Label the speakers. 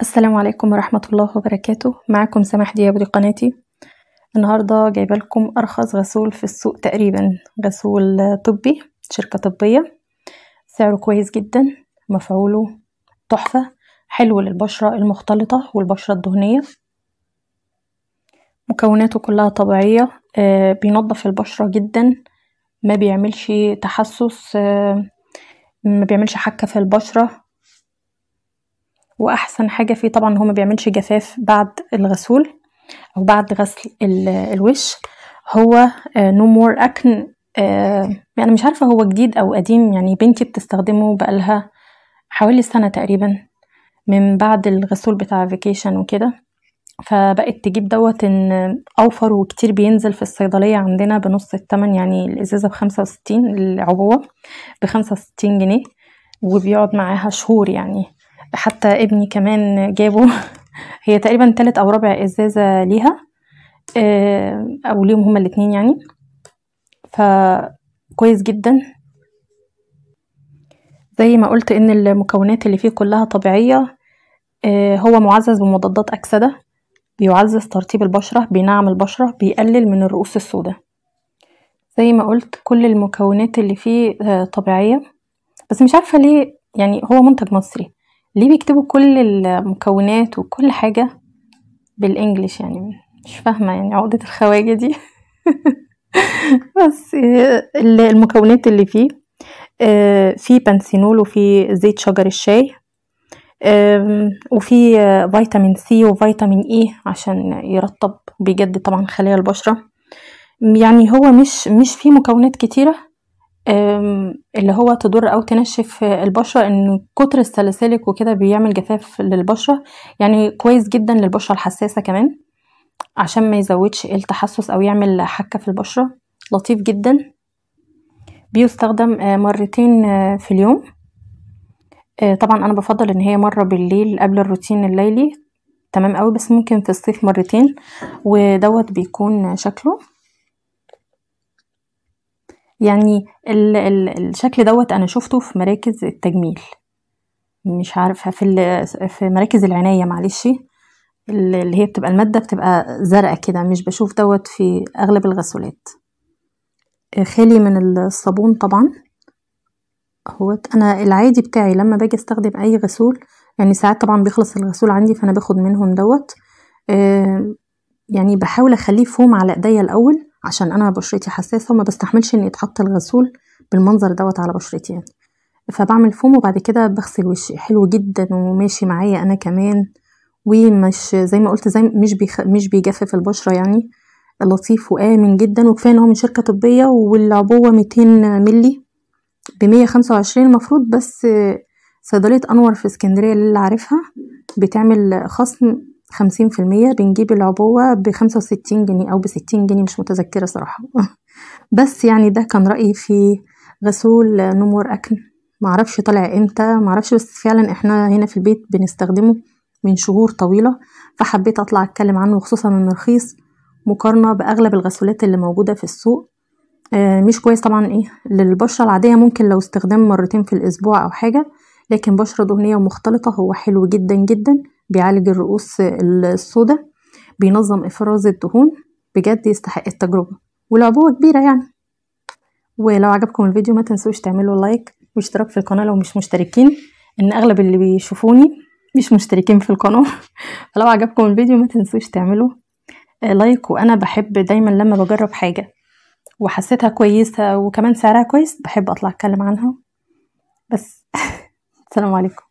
Speaker 1: السلام عليكم ورحمة الله وبركاته معكم سماح دياب قناتي النهاردة جايبة لكم أرخص غسول في السوق تقريبا غسول طبي شركة طبية سعره كويس جدا مفعوله تحفة حلو للبشرة المختلطة والبشرة الدهنية مكوناته كلها طبيعية آه، بينظف البشرة جدا ما بيعملش تحسس آه، ما بيعملش حكة في البشرة واحسن حاجه فيه طبعا هو ما بيعملش جفاف بعد الغسول او بعد غسل الوش هو نو مور اكن يعني مش عارفه هو جديد او قديم يعني بنتي بتستخدمه بقالها حوالي سنه تقريبا من بعد الغسول بتاع فيكيشن وكده فبقت تجيب دوت ان اوفر وكتير بينزل في الصيدليه عندنا بنص التمن يعني الازازه بخمسة وستين العبوه بخمسة وستين جنيه وبيقعد معاها شهور يعني حتى ابني كمان جابه هي تقريبا تالت او رابع ازازة ليها آه، او ليهم هما الاتنين يعني فكويس جدا زي ما قلت ان المكونات اللي فيه كلها طبيعية آه، هو معزز بمضادات اكسدة بيعزز ترطيب البشرة بينعم البشرة بيقلل من الرؤوس السوداء زي ما قلت كل المكونات اللي فيه آه، طبيعية بس مش عارفة ليه يعني هو منتج مصري ليه بيكتبوا كل المكونات وكل حاجة بالانجلش يعني مش فاهمة يعني عقدة الخواجة دي بس آه، المكونات اللي فيه آه، في بنسينول وفي زيت شجر الشاي وفي آه، فيتامين سي وفيتامين اي عشان يرطب وبيجدد طبعا خلايا البشرة يعني هو مش مش فيه مكونات كتيره اللي هو تضر او تنشف البشره ان كتر السلاسلك وكده بيعمل جفاف للبشره يعني كويس جدا للبشره الحساسه كمان عشان ما يزودش التحسس او يعمل حكه في البشره لطيف جدا بيستخدم آه، مرتين آه، في اليوم آه، طبعا انا بفضل ان هي مره بالليل قبل الروتين الليلي تمام قوي بس ممكن في الصيف مرتين ودوت بيكون شكله يعني ال ال الشكل دوت انا شفته في مراكز التجميل مش عارفه في في مراكز العنايه معلش اللي هي بتبقى الماده بتبقى زرقاء كده مش بشوف دوت في اغلب الغسولات خالي من الصابون طبعا اهوت انا العادي بتاعي لما باجي استخدم اي غسول يعني ساعات طبعا بيخلص الغسول عندي فانا باخد منهم دوت آه، يعني بحاول اخليه فوم على ايديا الاول عشان انا بشرتي حساسه وما بستحملش ان يتحط الغسول بالمنظر دوت على بشرتي يعني فبعمل فوم وبعد كده بغسل وشي حلو جدا وماشي معايا انا كمان ومش زي ما قلت زي مش بيخ... مش بيجفف البشره يعني لطيف وامن جدا وكفايه ان هو من شركه طبيه والعبوه 200 ملي ب 125 المفروض بس صيدليه انور في اسكندريه اللي عارفها بتعمل خصم خمسين في المية بنجيب العبوة بخمسة وستين جنيه أو بستين جنيه مش متذكرة صراحة بس يعني ده كان رأيي في غسول نمور أكل معرفش طلع امتى معرفش بس فعلا احنا هنا في البيت بنستخدمه من شهور طويلة فحبيت أطلع أتكلم عنه خصوصا إنه رخيص مقارنة بأغلب الغسولات اللي موجودة في السوق آه، مش كويس طبعا ايه للبشرة العادية ممكن لو استخدام مرتين في الأسبوع أو حاجة لكن بشرة دهنية ومختلطة هو حلو جدا جدا بيعالج الرؤوس السوداء بينظم افراز الدهون بجد يستحق التجربه والعبوه كبيره يعني ولو عجبكم الفيديو ما تنسوش تعملوا لايك واشتراك في القناه لو مش مشتركين ان اغلب اللي بيشوفوني مش مشتركين في القناه فلو عجبكم الفيديو ما تنسوش تعملوا لايك وانا بحب دايما لما بجرب حاجه وحسيتها كويسه وكمان سعرها كويس بحب اطلع اتكلم عنها بس السلام عليكم